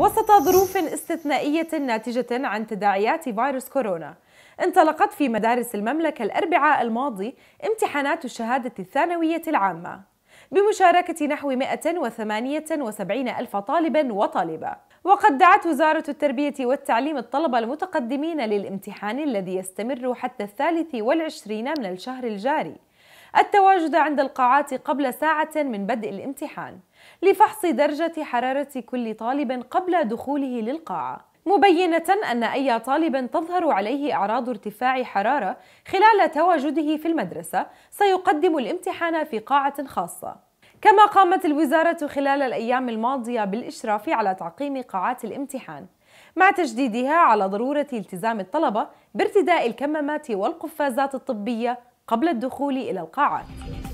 وسط ظروف استثنائية ناتجة عن تداعيات فيروس كورونا انطلقت في مدارس المملكة الأربعاء الماضي امتحانات الشهادة الثانوية العامة بمشاركة نحو 178 ألف طالب وطالبة وقد دعت وزارة التربية والتعليم الطلبة المتقدمين للامتحان الذي يستمر حتى الثالث والعشرين من الشهر الجاري التواجد عند القاعات قبل ساعة من بدء الامتحان لفحص درجة حرارة كل طالب قبل دخوله للقاعة مبينة أن أي طالب تظهر عليه أعراض ارتفاع حرارة خلال تواجده في المدرسة سيقدم الامتحان في قاعة خاصة. كما قامت الوزارة خلال الأيام الماضية بالإشراف على تعقيم قاعات الامتحان، مع تجديدها على ضرورة التزام الطلبة بارتداء الكمامات والقفازات الطبية قبل الدخول إلى القاعات